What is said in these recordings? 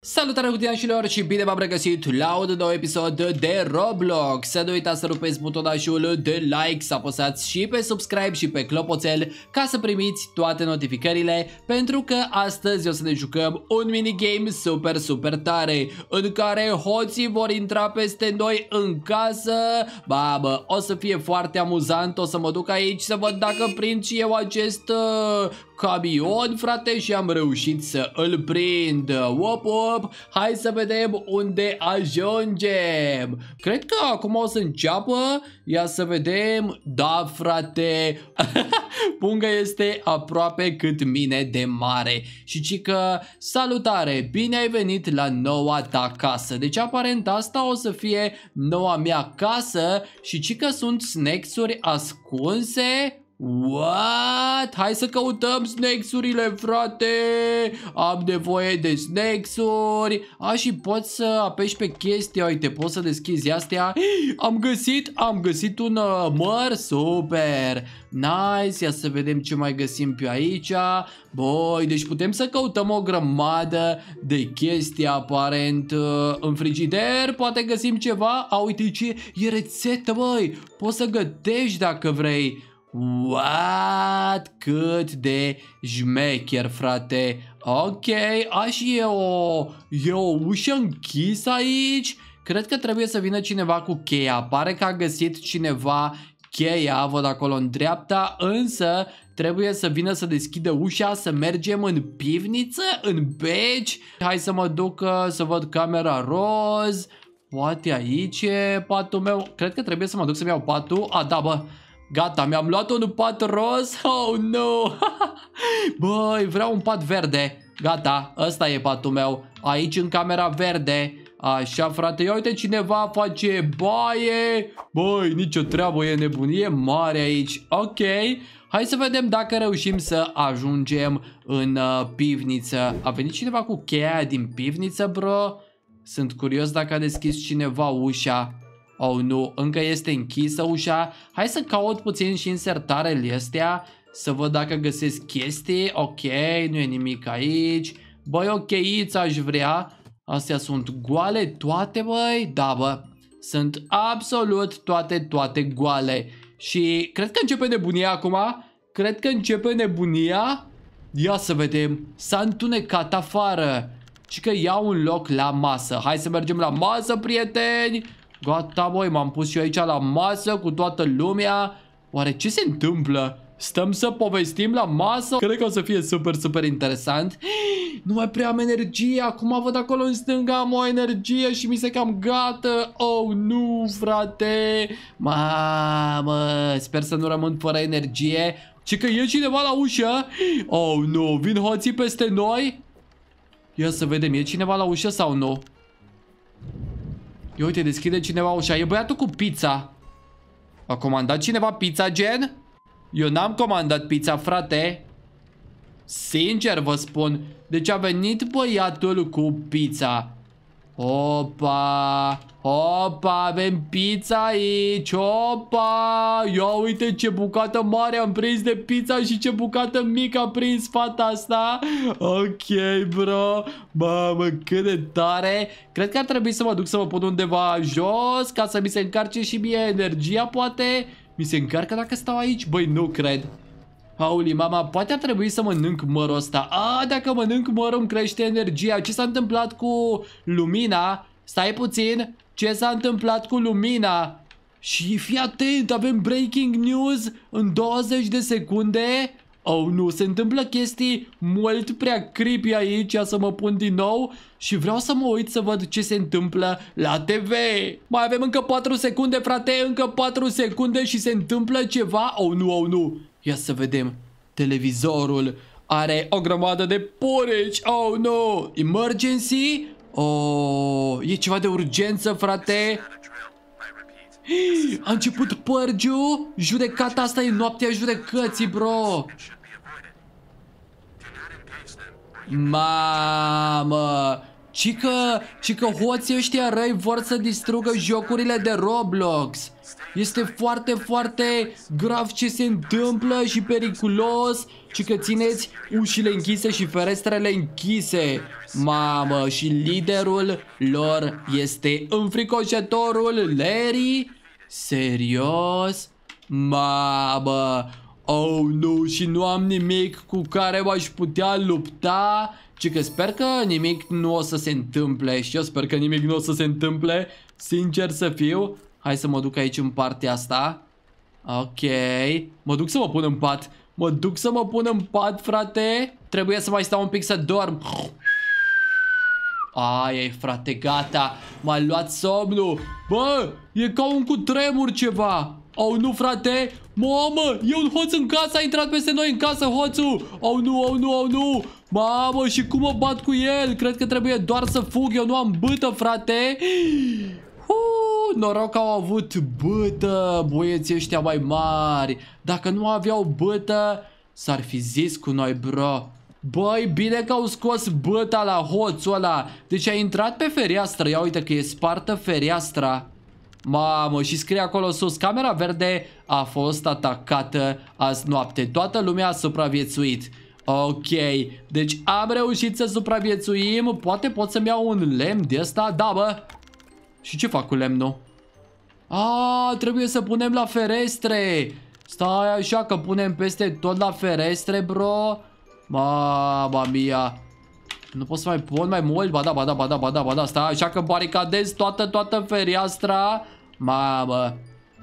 Salutare cutiașilor și bine v-am regăsit la un nou episod de Roblox Să nu uitați să rupeți butonajul de like, să apăsați și pe subscribe și pe clopoțel Ca să primiți toate notificările Pentru că astăzi o să ne jucăm un minigame super super tare În care hoții vor intra peste noi în casă Babă, o să fie foarte amuzant O să mă duc aici să văd dacă prind și eu acest uh, camion, frate Și am reușit să îl prind Opo! scăpăm. Hai să vedem unde ajungem. Cred că acum o să înceapă. Ia să vedem. Da, frate. Punga este aproape cât mine de mare. Și cică, că, salutare, bine ai venit la noua ta casă. Deci aparent asta o să fie noua mea casă și cică că sunt snacks-uri ascunse What? Hai să căutăm snacks-urile, frate! Am nevoie de snacks-uri! A, și pot să apeși pe chestia, uite, poți să deschizi astea. Am găsit, am găsit un uh, măr, super! Nice, ia să vedem ce mai găsim pe aici. Boi, deci putem să căutăm o grămadă de chestii aparent uh, în frigider. Poate găsim ceva. A, uite ce e rețetă, băi! Poți să gătești dacă vrei. What? Cât de jmecher, frate. Ok, a e o, e o ușă închisă aici. Cred că trebuie să vină cineva cu cheia. Pare că a găsit cineva cheia, văd acolo în dreapta, însă trebuie să vină să deschidă ușa, să mergem în pivniță, în beci. Hai să mă duc uh, să văd camera roz. Poate aici e patul meu. Cred că trebuie să mă duc să-mi iau patul. A, da, bă. Gata, mi-am luat un pat roz Oh, no Băi, vreau un pat verde Gata, ăsta e patul meu Aici în camera verde Așa, frate, ia uite cineva face baie Băi, nicio treabă, e nebunie mare aici Ok, hai să vedem dacă reușim să ajungem în uh, pivniță A venit cineva cu cheia din pivniță, bro? Sunt curios dacă a deschis cineva ușa Oh, nu, încă este închisă ușa. Hai să caut puțin și în astea să văd dacă găsesc chestii. Ok, nu e nimic aici. Băi, o cheiță aș vrea. Astea sunt goale toate, băi? Da, bă. Sunt absolut toate, toate goale. Și cred că începe nebunia acum. Cred că începe nebunia. Ia să vedem. S-a întunecat afară. Și că iau un loc la masă. Hai să mergem la masă, prieteni. Gata, boi, m-am pus eu aici la masă cu toată lumea. Oare ce se întâmplă? Stăm să povestim la masă? Cred că o să fie super, super interesant. Nu mai prea am energie. Acum văd acolo în stânga am o energie și mi se cam gata. Oh, nu, frate. Mamă, sper să nu rămân fără energie. Ce că e cineva la ușă. Oh, nu, vin hoții peste noi. Ia să vedem, e cineva la ușă sau nu? Ia uite, deschide cineva ușa. E băiatul cu pizza. A comandat cineva pizza, gen? Eu n-am comandat pizza, frate. Sincer vă spun. Deci a venit băiatul cu pizza. Opa! Opa, avem pizza aici! Opa! Ia uite ce bucată mare am prins de pizza și ce bucată mică am prins fata asta! Ok, bro! Mamă, cât de tare! Cred că ar trebui să mă duc să mă pun undeva jos ca să mi se încarce și mie energia, poate? Mi se încarcă dacă stau aici? Băi, nu cred! Auli, mama, poate ar trebui să mănânc mărul ăsta. A, dacă mănânc mărul îmi crește energia. Ce s-a întâmplat cu lumina? Stai puțin. Ce s-a întâmplat cu lumina? Și fii atent, avem breaking news în 20 de secunde. Oh, nu, se întâmplă chestii mult prea creepy aici, să mă pun din nou și vreau să mă uit să văd ce se întâmplă la TV. Mai avem încă 4 secunde, frate, încă 4 secunde și se întâmplă ceva. Oh, nu, oh, nu. Ia să vedem. Televizorul are o grămadă de porici. Oh, no! Emergency? Oh, e ceva de urgență, frate. A început părgiu? Judecata asta e noaptea judecății, bro. Mamă! Și că, și că hoții ăștia răi vor să distrugă jocurile de Roblox. Este foarte, foarte grav ce se întâmplă și periculos și că țineți ușile închise și ferestrele închise. Mamă, și liderul lor este înfricoșătorul Larry? Serios? Mamă, Oh, nu, și nu am nimic cu care m-aș putea lupta Ci că sper că nimic nu o să se întâmple Și eu sper că nimic nu o să se întâmple Sincer să fiu Hai să mă duc aici în partea asta Ok Mă duc să mă pun în pat Mă duc să mă pun în pat, frate Trebuie să mai stau un pic să dorm Aia e, frate, gata M-a luat somnul Bă, e ca un cutremur ceva au, nu, frate! Mamă, e un hoț în casă, a intrat peste noi în casă hoțul! Au, nu, au, nu, au, nu! Mamă, și cum mă bat cu el? Cred că trebuie doar să fug, eu nu am bâtă, frate! Uh, noroc că au avut bâtă băieții ăștia mai mari. Dacă nu aveau bâtă, s-ar fi zis cu noi, bro. Băi, bine că au scos băta la hoțul ăla. Deci a intrat pe fereastră. Ia uite că e spartă fereastra. Mamă, și scrie acolo sus, camera verde a fost atacată azi noapte. Toată lumea a supraviețuit. Ok, deci am reușit să supraviețuim. Poate pot să-mi iau un lemn de ăsta? Da, bă. Și ce fac cu lemnul? A, trebuie să punem la ferestre. Stai așa că punem peste tot la ferestre, bro. Mamă mia. Nu pot să mai pot mai mult? Ba da, ba da, ba da, ba da, ba da, stai, așa că baricadez toată, toată fereastra. Mamă,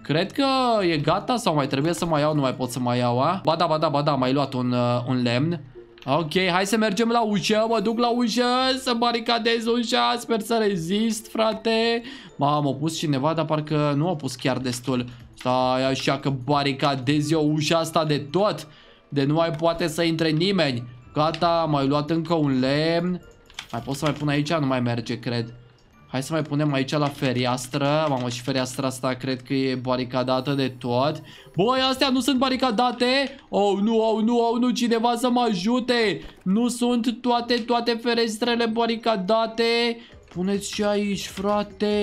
Cred că e gata sau mai trebuie să mai iau, nu mai pot să mai iau, a? Ba da, ba da, ba da, mai luat un, uh, un lemn. Ok, hai să mergem la ușă, mă duc la ușă, să baricadez ușa, sper să rezist, frate. Mamă, pus opus cineva, dar parcă nu a pus chiar destul. Stai așa că baricadez eu ușa asta de tot, de nu mai poate să intre nimeni. Gata, am mai luat încă un lemn. Mai pot să mai pun aici? Nu mai merge, cred. Hai să mai punem aici la fereastră. Mamă, și fereastra asta cred că e baricadată de tot. Băi, astea nu sunt baricadate? Oh, nu, oh, nu, oh, nu, cineva să mă ajute. Nu sunt toate, toate ferestrele baricadate. Puneți și aici, frate.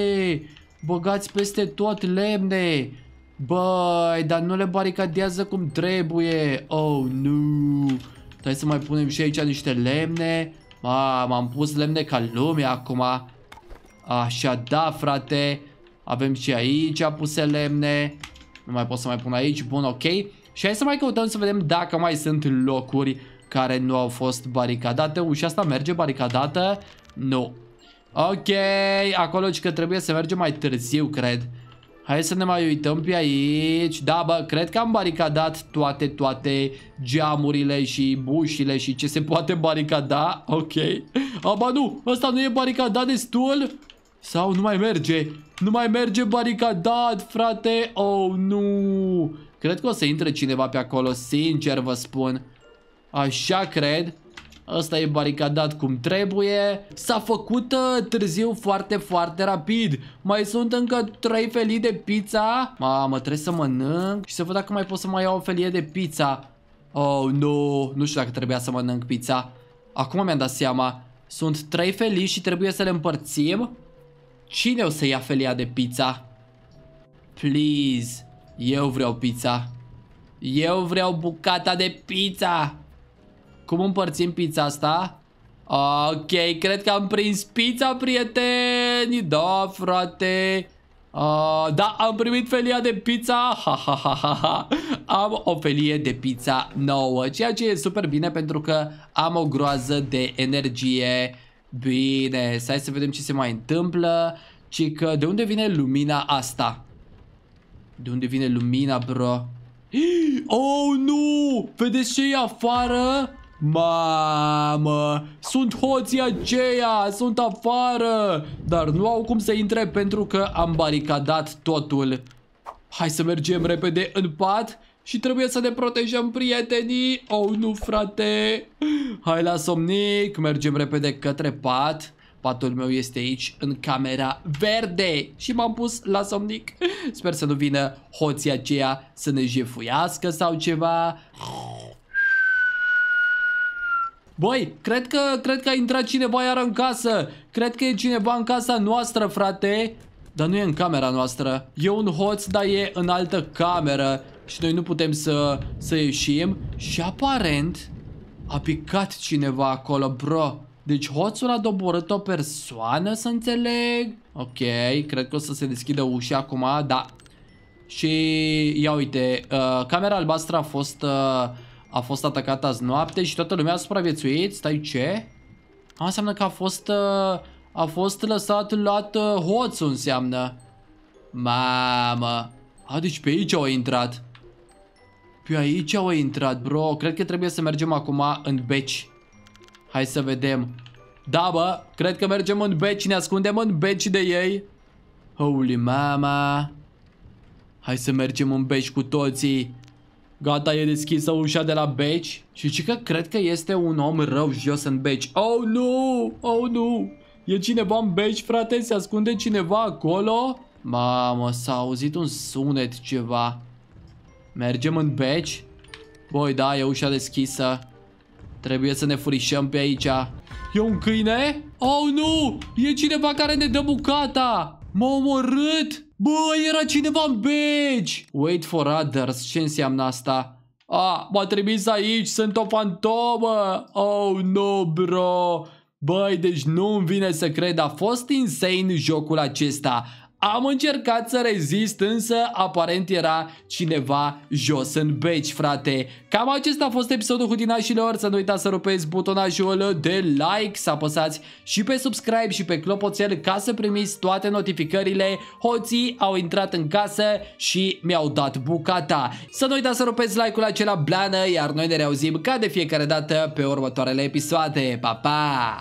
Băgați peste tot lemne. Băi, dar nu le baricadează cum trebuie. Oh, nu. Trebuie să mai punem și aici niște lemne. m am pus lemne ca lumea acum. Așa, da, frate. Avem și aici puse lemne. Nu mai pot să mai pun aici. Bun, ok. Și hai să mai căutăm să vedem dacă mai sunt locuri care nu au fost baricadate. Ușa asta merge baricadată? Nu. Ok, acolo că trebuie să mergem mai târziu, cred. Hai să ne mai uităm pe aici. Da, bă, cred că am baricadat toate, toate geamurile și bușile și ce se poate baricada. Ok. A, ba nu, ăsta nu e baricadat destul? Sau nu mai merge? Nu mai merge baricadat, frate. Oh, nu. Cred că o să intre cineva pe acolo, sincer vă spun. Așa cred. Asta e baricadat cum trebuie. S-a făcut uh, târziu foarte, foarte rapid. Mai sunt încă 3 felii de pizza. Mamă, trebuie să mănânc și să văd dacă mai pot să mai iau o felie de pizza. Oh, nu, nu știu dacă trebuia să mănânc pizza. Acum mi-am dat seama. Sunt 3 felii și trebuie să le împărțim. Cine o să ia felia de pizza? Please, eu vreau pizza. Eu vreau bucata de pizza. Cum împărțim pizza asta? Ok, cred că am prins pizza, prieteni Da, frate uh, Da, am primit felia de pizza ha, ha, ha, ha, ha. Am o felie de pizza nouă Ceea ce e super bine pentru că am o groază de energie Bine, hai să vedem ce se mai întâmplă Cică, de unde vine lumina asta? De unde vine lumina, bro? Oh, nu! Vedeți ce e afară? Mamă, sunt hoții aceia, sunt afară Dar nu au cum să intre pentru că am baricadat totul Hai să mergem repede în pat și trebuie să ne protejăm prietenii Oh nu frate Hai la somnic Mergem repede către pat Patul meu este aici în camera verde Și m-am pus la somnic Sper să nu vină hoții aceia să ne jefuiască sau ceva Băi, cred că, cred că a intrat cineva iar în casă. Cred că e cineva în casa noastră, frate. Dar nu e în camera noastră. E un hoț, dar e în altă cameră. Și noi nu putem să, să ieșim. Și aparent a picat cineva acolo, bro. Deci hoțul a doborât o persoană, să înțeleg. Ok, cred că o să se deschidă ușa acum, da. Și ia uite, uh, camera albastră a fost... Uh, a fost atacat azi noapte și toată lumea a supraviețuit. Stai, ce? A, înseamnă că a fost... Uh, a fost lăsat luat uh, hoțul, înseamnă. Mamă. A, deci pe aici au intrat. Pe aici au intrat, bro. Cred că trebuie să mergem acum în beci. Hai să vedem. Da, bă, cred că mergem în beci, ne ascundem în beci de ei. Holy mama. Hai să mergem în beci cu toții. Gata, e deschisă ușa de la beci. Și ce că cred că este un om rău jos în beci. Oh, nu! Oh, nu! E cineva în beci, frate? Se ascunde cineva acolo? Mamă, s-a auzit un sunet ceva. Mergem în beci? Băi, da, e ușa deschisă. Trebuie să ne furișăm pe aici. E un câine? Oh, nu! E cineva care ne dă bucata! M-a omorât! Bă, era cineva în beci! Wait for others, ce înseamnă asta? A, m-a trimis aici, sunt o fantomă! Oh, no, bro! Băi, deci nu-mi vine să cred, a fost insane jocul acesta. Am încercat să rezist, însă aparent era cineva jos în beci, frate. Cam acesta a fost episodul Hutinașilor. Să nu uitați să rupeți butonajul de like, să apăsați și pe subscribe și pe clopoțel ca să primiți toate notificările. Hoții au intrat în casă și mi-au dat bucata. Să nu uitați să rupeți like-ul acela blană, iar noi ne reauzim ca de fiecare dată pe următoarele episoade. Pa, pa!